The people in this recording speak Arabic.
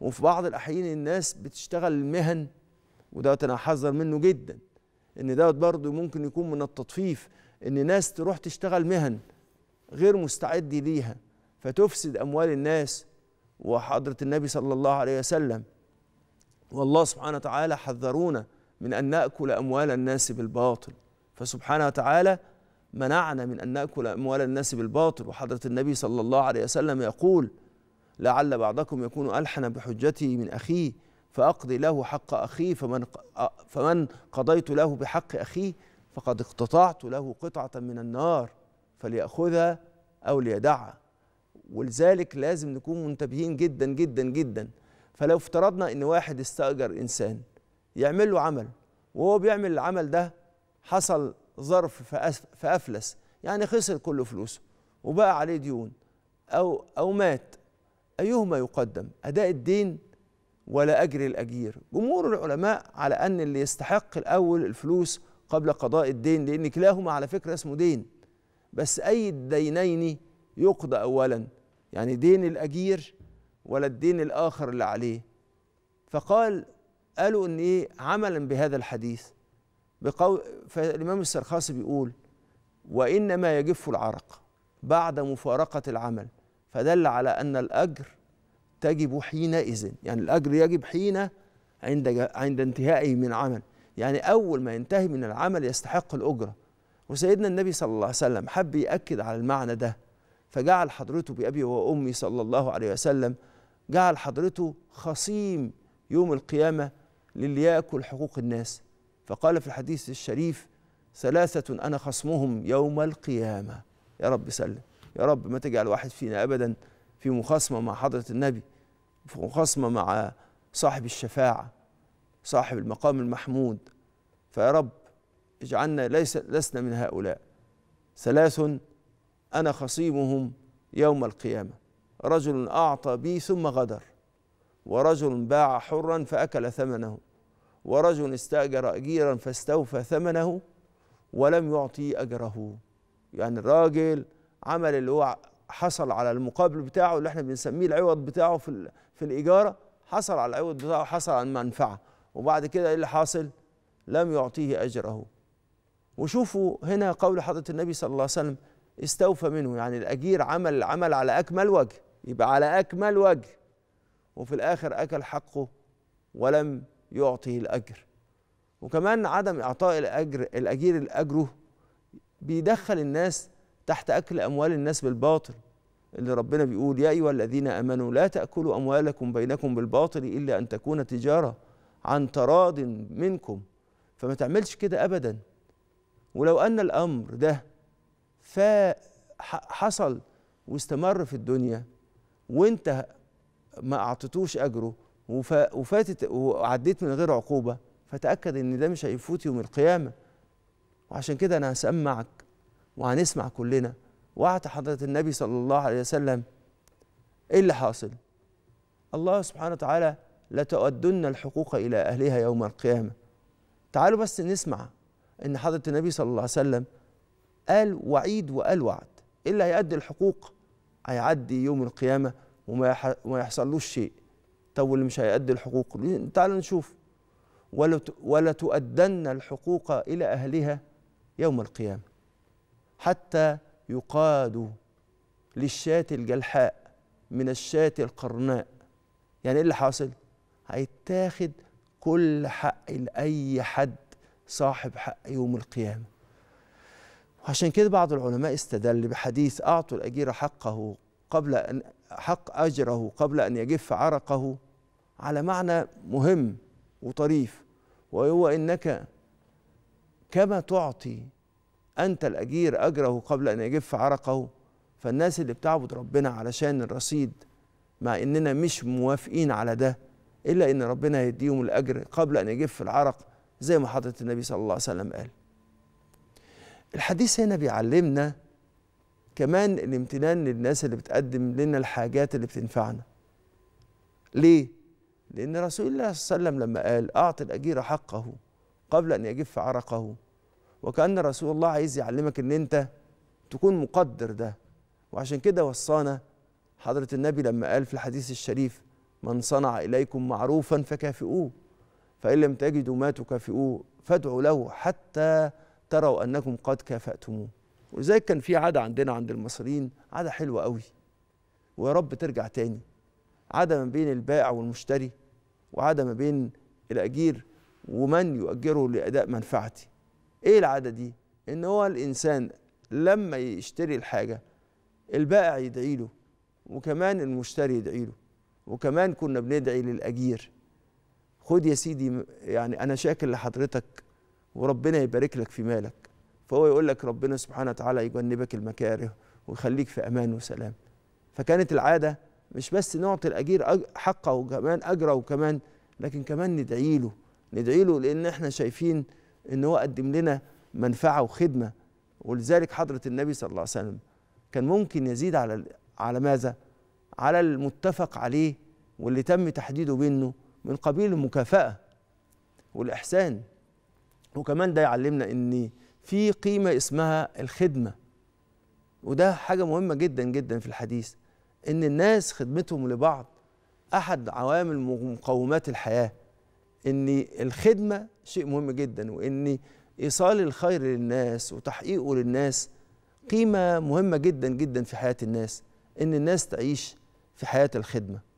وفي بعض الأحيان الناس بتشتغل المهن ودوت أنا أحذر منه جدا إن دوت برضه ممكن يكون من التطفيف إن ناس تروح تشتغل مهن غير مستعد ليها فتفسد أموال الناس وحضرة النبي صلى الله عليه وسلم والله سبحانه وتعالى حذرونا من أن نأكل أموال الناس بالباطل فسبحانه وتعالى منعنا من أن نأكل أموال الناس بالباطل وحضرة النبي صلى الله عليه وسلم يقول لعل بعضكم يكون ألحن بحجتي من أخيه فأقضي له حق أخيه فمن فمن قضيت له بحق أخيه فقد اقتطعت له قطعة من النار فليأخذها أو ليدعها ولذلك لازم نكون منتبهين جدا جدا جدا فلو افترضنا ان واحد استاجر انسان يعمل له عمل وهو بيعمل العمل ده حصل ظرف فافلس يعني خسر كل فلوسه وبقى عليه ديون او او مات أيهما يقدم أداء الدين ولا أجر الأجير جمهور العلماء على أن اللي يستحق الأول الفلوس قبل قضاء الدين لأن كلاهما على فكرة اسمه دين بس أي الدينين يقضى أولا يعني دين الأجير ولا الدين الآخر اللي عليه فقال قالوا ان ايه عملا بهذا الحديث بقول فالامام السرخاسي بيقول وانما يجف العرق بعد مفارقه العمل فدل على أن الأجر تجب حينئذ يعني الأجر يجب حين عند عند انتهائه من عمل يعني أول ما ينتهي من العمل يستحق الأجرة وسيدنا النبي صلى الله عليه وسلم حب يأكد على المعنى ده فجعل حضرته بأبي وأمي صلى الله عليه وسلم جعل حضرته خصيم يوم القيامة للي يأكل حقوق الناس فقال في الحديث الشريف ثلاثة أنا خصمهم يوم القيامة يا رب سلم يا رب ما تجعل واحد فينا أبدا في مخاصمة مع حضرة النبي في مخاصمة مع صاحب الشفاعة صاحب المقام المحمود فيا رب اجعلنا ليس لسنا من هؤلاء ثلاث أنا خصيمهم يوم القيامة رجل أعطى بي ثم غدر ورجل باع حرا فأكل ثمنه ورجل استأجر أجيرا فاستوفى ثمنه ولم يعطي أجره يعني الراجل عمل اللي هو حصل على المقابل بتاعه اللي احنا بنسميه العوض بتاعه في في الاجاره حصل على العوض بتاعه حصل على المنفعه وبعد كده ايه اللي حاصل لم يعطيه اجره وشوفوا هنا قول حضره النبي صلى الله عليه وسلم استوفى منه يعني الاجير عمل العمل على اكمل وجه يبقى على اكمل وجه وفي الاخر اكل حقه ولم يعطه الاجر وكمان عدم اعطاء الاجر الاجير الاجره بيدخل الناس تحت أكل أموال الناس بالباطل اللي ربنا بيقول يا أيها الذين آمنوا لا تأكلوا أموالكم بينكم بالباطل إلا أن تكون تجارة عن تراض منكم فما تعملش كده أبدا ولو أن الأمر ده فحصل واستمر في الدنيا وانت ما أعطيتوش أجره وفاتت وعديت من غير عقوبة فتأكد إن ده مش هيفوت يوم القيامة وعشان كده أنا هسمعك وهنسمع كلنا وعد حضرة النبي صلى الله عليه وسلم إيه اللي حاصل؟ الله سبحانه وتعالى لتؤدن الحقوق إلى أهلها يوم القيامة تعالوا بس نسمع إن حضرة النبي صلى الله عليه وسلم قال وعيد وقال وعد إيه اللي هيأدي الحقوق هيعدي يوم القيامة وما يحصلوش شيء طب واللي مش هيأدي الحقوق تعالوا نشوف ولتؤدن الحقوق إلى أهلها يوم القيامة حتى يقاد للشاة الجلحاء من الشاة القرناء يعني ايه اللي حاصل هيتاخد كل حق لأي حد صاحب حق يوم القيامة وعشان كده بعض العلماء استدل بحديث أعطوا الأجير حقه قبل أن حق أجره قبل أن يجف عرقه على معنى مهم وطريف وهو إنك كما تعطي أنت الأجير أجره قبل أن يجف عرقه فالناس اللي بتعبد ربنا علشان الرصيد مع إننا مش موافقين على ده إلا إن ربنا هيديهم الأجر قبل أن يجف العرق زي ما حضرة النبي صلى الله عليه وسلم قال الحديث هنا بيعلمنا كمان الامتنان للناس اللي بتقدم لنا الحاجات اللي بتنفعنا ليه؟ لأن رسول الله صلى الله عليه وسلم لما قال أعطي الأجير حقه قبل أن يجف عرقه وكأن رسول الله عايز يعلمك إن أنت تكون مقدر ده وعشان كده وصانا حضرة النبي لما قال في الحديث الشريف من صنع إليكم معروفا فكافئوه فإن لم تجدوا ما تكافئوه فادعوا له حتى تروا أنكم قد كافأتموه ولذلك كان في عادة عندنا عند المصريين عادة حلوة قوي ويا رب ترجع تاني عادة ما بين البائع والمشتري وعادة ما بين الأجير ومن يؤجره لأداء منفعتي ايه العاده دي ان هو الانسان لما يشتري الحاجه البائع يدعي له وكمان المشتري يدعي له وكمان كنا بندعي للاجير خد يا سيدي يعني انا شاكر لحضرتك وربنا يبارك لك في مالك فهو يقول لك ربنا سبحانه وتعالى يجنبك المكاره ويخليك في امان وسلام فكانت العاده مش بس نعطي الاجير حقه وكمان اجره وكمان لكن كمان ندعي له ندعي له لان احنا شايفين ان هو قدم لنا منفعه وخدمه ولذلك حضره النبي صلى الله عليه وسلم كان ممكن يزيد على على ماذا؟ على المتفق عليه واللي تم تحديده بينه من قبيل المكافاه والاحسان وكمان ده يعلمنا ان في قيمه اسمها الخدمه وده حاجه مهمه جدا جدا في الحديث ان الناس خدمتهم لبعض احد عوامل مقومات الحياه ان الخدمه شيء مهم جدا وان ايصال الخير للناس وتحقيقه للناس قيمه مهمه جدا جدا في حياه الناس ان الناس تعيش في حياه الخدمه